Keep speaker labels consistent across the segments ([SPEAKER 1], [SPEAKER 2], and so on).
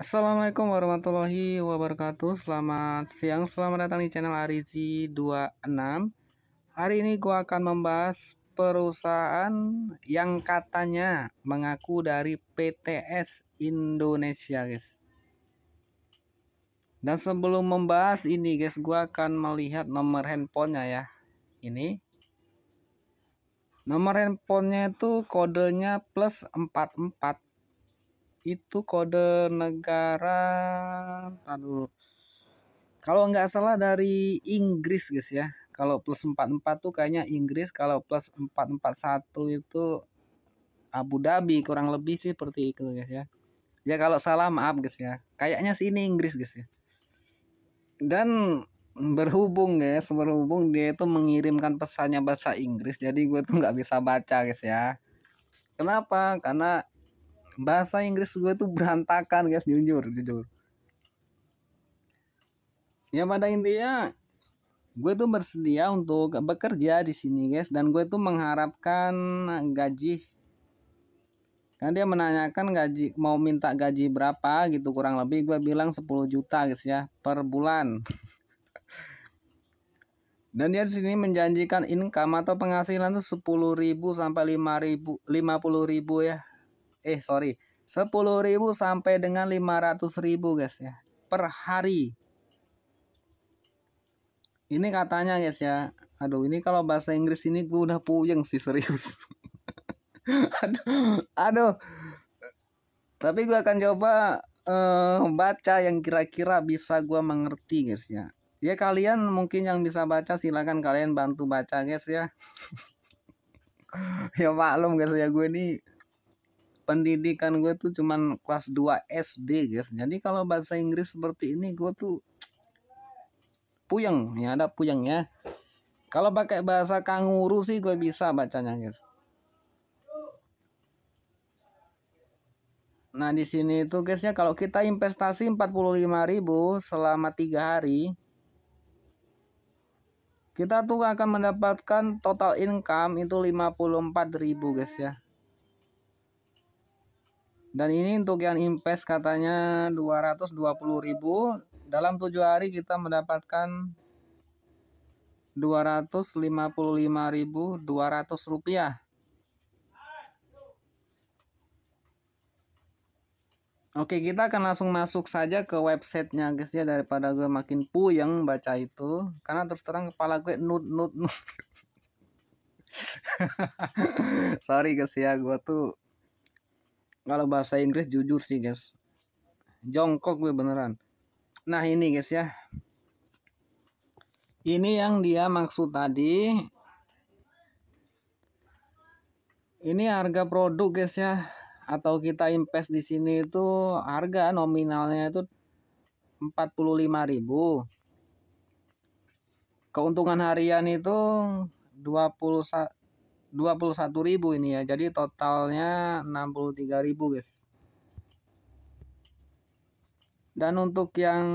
[SPEAKER 1] Assalamualaikum warahmatullahi wabarakatuh Selamat siang, selamat datang di channel Arizi 26 Hari ini gua akan membahas perusahaan yang katanya mengaku dari PTS Indonesia guys Dan sebelum membahas ini guys, gua akan melihat nomor handphonenya ya Ini Nomor handphonenya itu kodenya plus 44 itu kode negara Tahan dulu kalau nggak salah dari Inggris guys ya kalau plus 44 tuh kayaknya Inggris kalau plus 441 itu Abu Dhabi kurang lebih sih seperti itu guys ya ya kalau salah maaf guys ya kayaknya sih ini Inggris guys ya dan berhubung guys berhubung dia itu mengirimkan pesannya bahasa Inggris jadi gue tuh nggak bisa baca guys ya kenapa karena bahasa Inggris gue tuh berantakan guys jujur jujur ya pada intinya gue tuh bersedia untuk bekerja di sini guys dan gue tuh mengharapkan gaji kan dia menanyakan gaji mau minta gaji berapa gitu kurang lebih gue bilang 10 juta guys ya per bulan dan dia di sini menjanjikan income atau penghasilan tuh 10.000 sampai 5.000 50.000 ya eh sorry 10.000 sampai dengan 500.000 guys ya per hari ini katanya guys ya aduh ini kalau bahasa Inggris ini gue udah puyeng sih serius aduh aduh tapi gue akan coba uh, baca yang kira-kira bisa gue mengerti guys ya ya kalian mungkin yang bisa baca silahkan kalian bantu baca guys ya ya maklum guys ya gue ini pendidikan gue tuh cuman kelas 2 SD guys jadi kalau bahasa Inggris seperti ini gue tuh puyeng ya ada puyeng ya. kalau pakai bahasa kanguru sih gue bisa bacanya guys Nah di sini itu guysnya kalau kita investasi 45.000 selama tiga hari kita tuh akan mendapatkan total income itu 54.000 guys ya dan ini untuk yang invest katanya 220.000 dalam 7 hari kita mendapatkan 255.200 rupiah. Oke kita akan langsung masuk saja ke websitenya guys ya daripada gue makin puyeng baca itu karena terus terang kepala gue nut nut nut sorry guys ya gue tuh kalau bahasa Inggris jujur sih guys jongkok gue beneran nah ini guys ya ini yang dia maksud tadi ini harga produk guys ya atau kita impes di sini itu harga nominalnya itu 45.000 keuntungan harian itu 21 21.000 ini ya. Jadi totalnya 63.000, guys. Dan untuk yang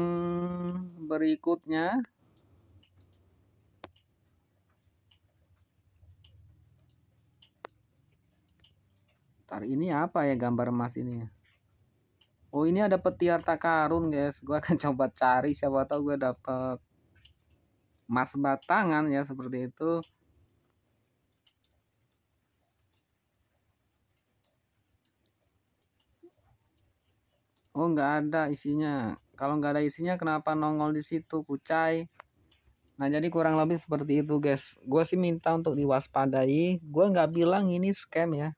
[SPEAKER 1] berikutnya Tar ini apa ya gambar emas ini ya? Oh, ini ada peti harta karun, guys. Gua akan coba cari siapa tahu gue dapat emas batangan ya seperti itu. Oh nggak ada isinya. Kalau nggak ada isinya kenapa nongol di situ kucai? Nah jadi kurang lebih seperti itu guys. Gue sih minta untuk diwaspadai. Gue nggak bilang ini scam ya.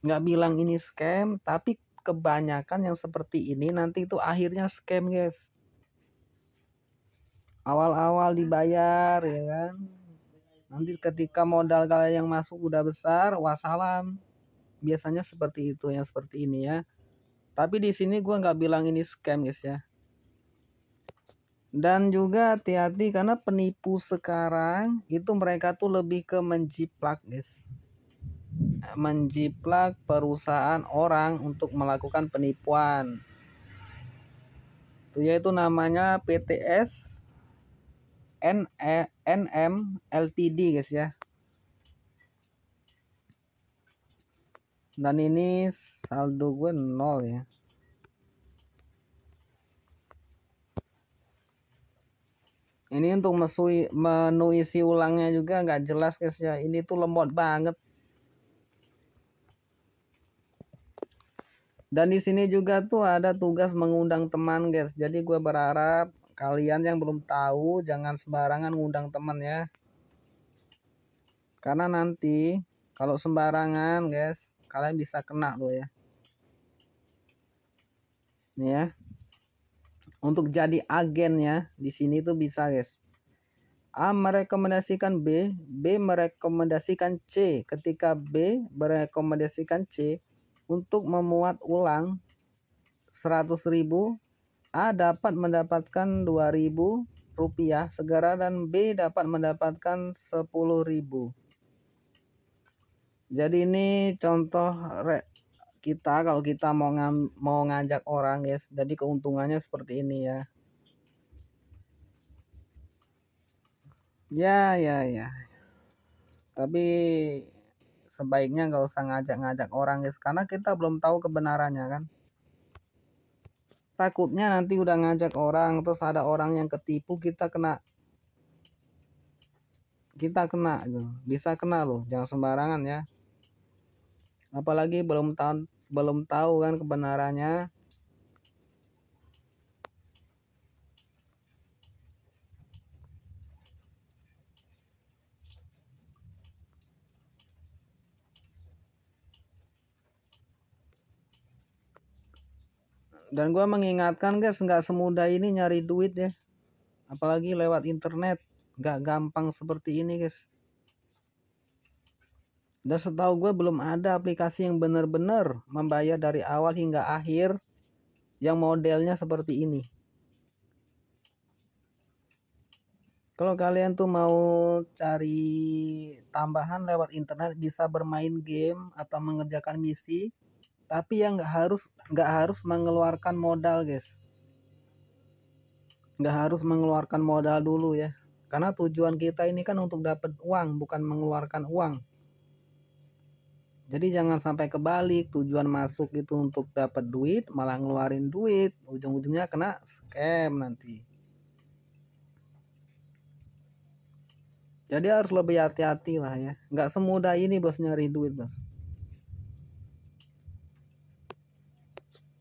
[SPEAKER 1] Nggak bilang ini scam, tapi kebanyakan yang seperti ini nanti itu akhirnya scam guys. Awal-awal dibayar ya kan. Nanti ketika modal kalian yang masuk udah besar, wassalam. Biasanya seperti itu yang seperti ini ya. Tapi di sini gue nggak bilang ini scam guys ya. Dan juga hati-hati karena penipu sekarang itu mereka tuh lebih ke menjiplak guys. Menjiplak perusahaan orang untuk melakukan penipuan. Itu yaitu namanya PTS NM e LTD guys ya. dan ini saldo gue nol ya ini untuk mesui, menu isi ulangnya juga nggak jelas guys ya ini tuh lemot banget dan di sini juga tuh ada tugas mengundang teman guys jadi gue berharap kalian yang belum tahu jangan sembarangan ngundang teman ya karena nanti kalau sembarangan guys kalian bisa kena loh ya nih ya untuk jadi agen ya di sini tuh bisa guys A merekomendasikan B B merekomendasikan C ketika B merekomendasikan C untuk memuat ulang 100.000 A dapat mendapatkan 2.000 rupiah segera dan B dapat mendapatkan 10.000 jadi ini contoh re kita kalau kita mau ngam, mau ngajak orang guys. Jadi keuntungannya seperti ini ya. Ya ya ya. Tapi sebaiknya nggak usah ngajak-ngajak orang guys karena kita belum tahu kebenarannya kan. Takutnya nanti udah ngajak orang terus ada orang yang ketipu kita kena kita kena gitu. bisa kena loh jangan sembarangan ya apalagi belum tahu belum tahu kan kebenarannya dan gue mengingatkan guys nggak semudah ini nyari duit ya apalagi lewat internet nggak gampang seperti ini guys dan setahu gue belum ada aplikasi yang benar-benar membayar dari awal hingga akhir yang modelnya seperti ini. Kalau kalian tuh mau cari tambahan lewat internet bisa bermain game atau mengerjakan misi, tapi yang nggak harus nggak harus mengeluarkan modal guys. Nggak harus mengeluarkan modal dulu ya, karena tujuan kita ini kan untuk dapat uang bukan mengeluarkan uang. Jadi jangan sampai kebalik tujuan masuk itu untuk dapat duit malah ngeluarin duit, ujung-ujungnya kena scam nanti. Jadi harus lebih hati-hati lah ya. Nggak semudah ini bos nyari duit bos.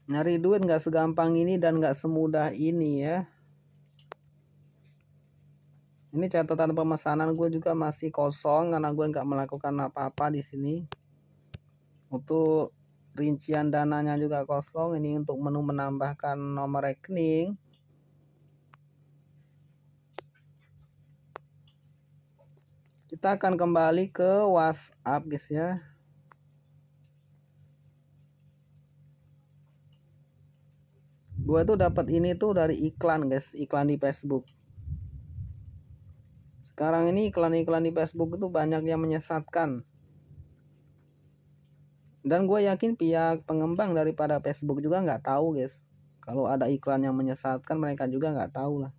[SPEAKER 1] Nyari duit nggak segampang ini dan nggak semudah ini ya. Ini catatan pemesanan gue juga masih kosong karena gue nggak melakukan apa-apa di sini untuk rincian dananya juga kosong ini untuk menu menambahkan nomor rekening kita akan kembali ke WhatsApp guys ya gue tuh dapat ini tuh dari iklan guys iklan di Facebook sekarang ini iklan-iklan di Facebook itu banyak yang menyesatkan dan gue yakin pihak pengembang daripada Facebook juga nggak tahu guys. Kalau ada iklan yang menyesatkan mereka juga nggak tahu lah.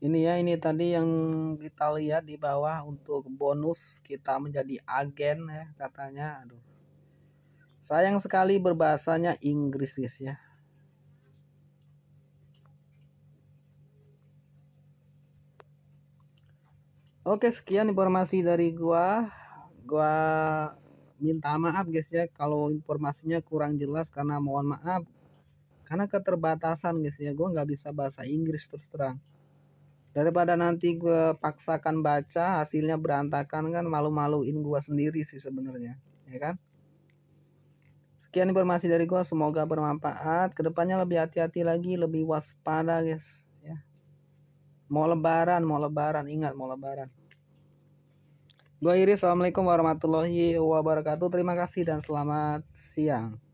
[SPEAKER 1] Ini ya ini tadi yang kita lihat di bawah untuk bonus kita menjadi agen ya katanya. Aduh. Sayang sekali berbahasanya Inggris guys ya. Oke, sekian informasi dari gua. Gua minta maaf guys ya kalau informasinya kurang jelas karena mohon maaf karena keterbatasan guys ya gua nggak bisa bahasa Inggris terus terang daripada nanti gue paksakan baca hasilnya berantakan kan malu-maluin gua sendiri sih sebenarnya ya kan sekian informasi dari gua semoga bermanfaat kedepannya lebih hati-hati lagi lebih waspada guys Mau lebaran, mau lebaran, ingat mau lebaran. Gue Iris, Assalamualaikum warahmatullahi wabarakatuh. Terima kasih dan selamat siang.